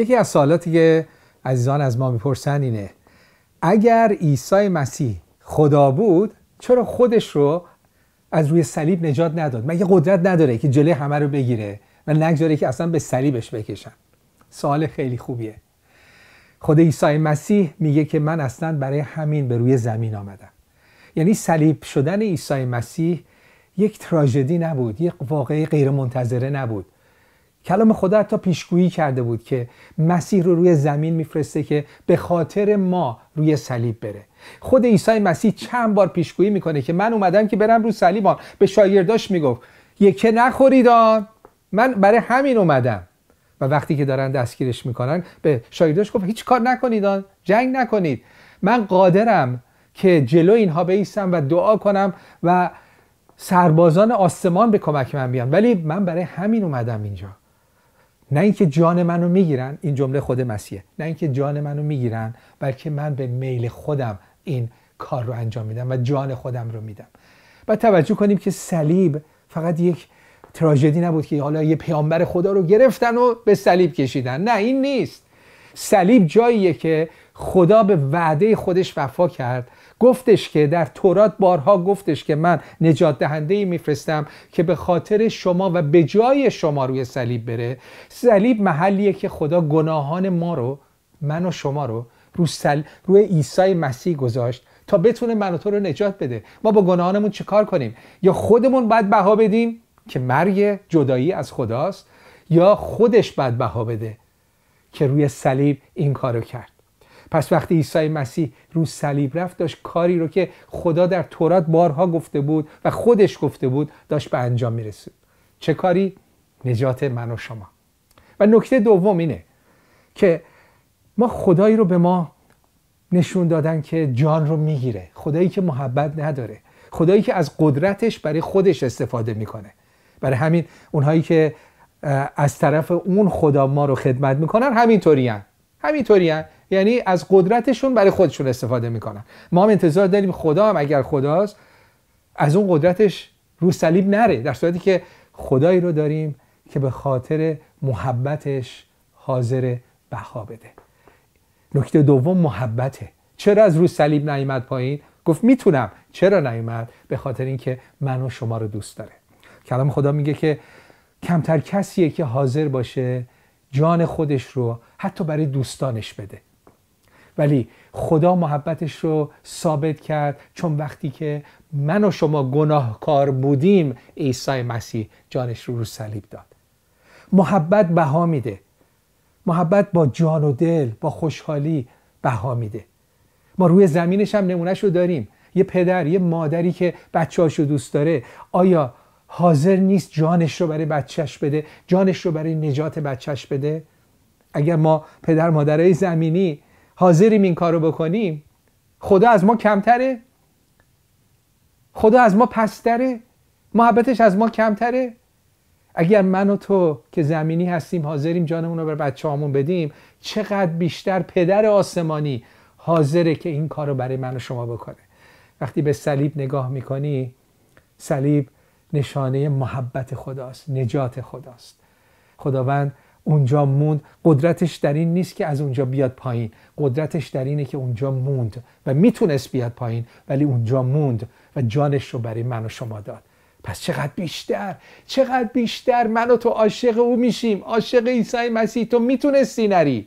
یکی از سوالاتی که عزیزان از ما میپرسن اینه اگر عیسی مسیح خدا بود چرا خودش رو از روی صلیب نجات نداد مگه قدرت نداره که جلوی همه رو بگیره و نگذاره که اصلا به صلیبش بکشن سوال خیلی خوبیه خود عیسی مسیح میگه که من اصلا برای همین به روی زمین آمدم یعنی صلیب شدن عیسی مسیح یک تراژدی نبود یک واقعه غیرمنتظره نبود کلام خدا حتی پیشگویی کرده بود که مسیح رو روی زمین میفرسته که به خاطر ما روی صلیب بره خود عیسی مسیح چند بار پیشگویی میکنه که من اومدم که برم روی رو ها به شاگرداش میگفت یکه نخورید آن من برای همین اومدم و وقتی که دارن دستگیرش میکنن به شاگرداش گفت هیچ کار نکنید جنگ نکنید من قادرم که جلو اینها بیستم و دعا کنم و سربازان آسمان به کمک من بیان ولی من برای همین اومدم اینجا نه اینکه جان منو میگیرن این جمله خود مسیحه نه اینکه جان منو میگیرن بلکه من به میل خودم این کار رو انجام میدم و جان خودم رو میدم و توجه کنیم که صلیب فقط یک تراژدی نبود که حالا یه پیامبر خدا رو گرفتن و به صلیب کشیدن نه این نیست صلیب جاییه که خدا به وعده خودش وفا کرد گفتش که در تورات بارها گفتش که من نجات دهنده ای میفرستم که به خاطر شما و به جای شما روی صلیب بره صلیب محلیه که خدا گناهان ما رو من و شما رو رو روی عیسی مسیح گذاشت تا بتونه من و تو رو نجات بده ما با گناهانمون کار کنیم یا خودمون باید بها بدیم که مرگ جدایی از خداست یا خودش باید بها بده که روی صلیب این کارو کرد پس وقتی عیسی مسیح رو صلیب رفت داشت کاری رو که خدا در تورات بارها گفته بود و خودش گفته بود داشت به انجام میرسید چه کاری نجات من و شما و نکته دوم اینه که ما خدایی رو به ما نشون دادن که جان رو میگیره خدایی که محبت نداره خدایی که از قدرتش برای خودش استفاده میکنه برای همین اونهایی که از طرف اون خدا ما رو خدمت میکنن همینطوری هم. یعنی از قدرتشون برای خودشون استفاده میکنن ما هم انتظار داریم خدا هم اگر خداست از اون قدرتش رو صلیب نره در صورتی که خدایی رو داریم که به خاطر محبتش حاضر بها بده نکته دوم محبته چرا از رو صلیب نیامد پایین گفت میتونم چرا نیامد به خاطر اینکه من و شما رو دوست داره کلام خدا میگه که کمتر کسیه که حاضر باشه جان خودش رو حتی برای دوستانش بده ولی خدا محبتش رو ثابت کرد چون وقتی که من و شما گناهکار بودیم عیسی مسیح جانش رو رو صلیب داد محبت بها میده محبت با جان و دل با خوشحالی بها میده ما روی زمینش هم نمونهش رو داریم یه پدر یه مادری که هاش رو دوست داره آیا حاضر نیست جانش رو برای بچهش بده جانش رو برای نجات بچهش بده اگر ما پدر مادرای زمینی حاضریم این کارو بکنیم خدا از ما کمتره خدا از ما پستره محبتش از ما کمتره اگر من و تو که زمینی هستیم حاضریم جانمون رو بر بچه همون بدیم چقدر بیشتر پدر آسمانی حاضره که این کار رو برای من و شما بکنه وقتی به صلیب نگاه میکنی صلیب نشانه محبت خداست نجات خداست خداوند اونجا موند قدرتش در این نیست که از اونجا بیاد پایین قدرتش در اینه که اونجا موند و میتونست بیاد پایین ولی اونجا موند و جانش رو برای من و شما داد پس چقدر بیشتر چقدر بیشتر من و تو عاشق او میشیم عاشق عیسی مسیح تو میتونستی نری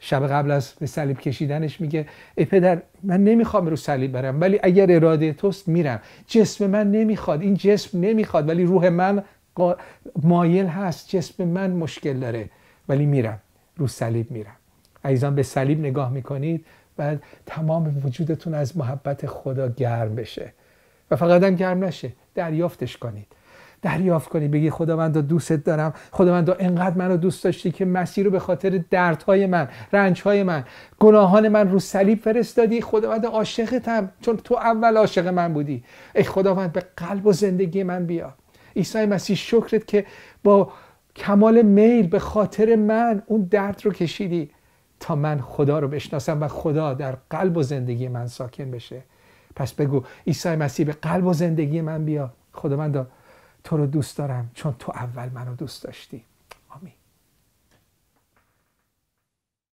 شب قبل از به صلیب کشیدنش میگه ای پدر من نمیخوام رو صلیب برم ولی اگر اراده توست میرم جسم من نمیخواد این جسم نمیخواد ولی روح من مایل هست جسم من مشکل داره ولی میرم رو صلیب میرم عزیزان به صلیب نگاه میکنید و تمام وجودتون از محبت خدا گرم بشه و فقط هم گرم نشه دریافتش کنید دریافت کنید بگی خدا من دو دوستت دارم خدا من رو انقدر منو دوست داشتی که مسیر رو به خاطر دردهای من رنجهای من گناهان من رو صلیب فرستادی من عاشقتم چون تو اول عاشق من بودی ای خداوند به قلب و زندگی من بیا عیسی مسیح شکرت که با کمال میل به خاطر من اون درد رو کشیدی تا من خدا رو بشناسم و خدا در قلب و زندگی من ساکن بشه پس بگو عیسی مسیح به قلب و زندگی من بیا خدا من تو رو دوست دارم چون تو اول منو دوست داشتی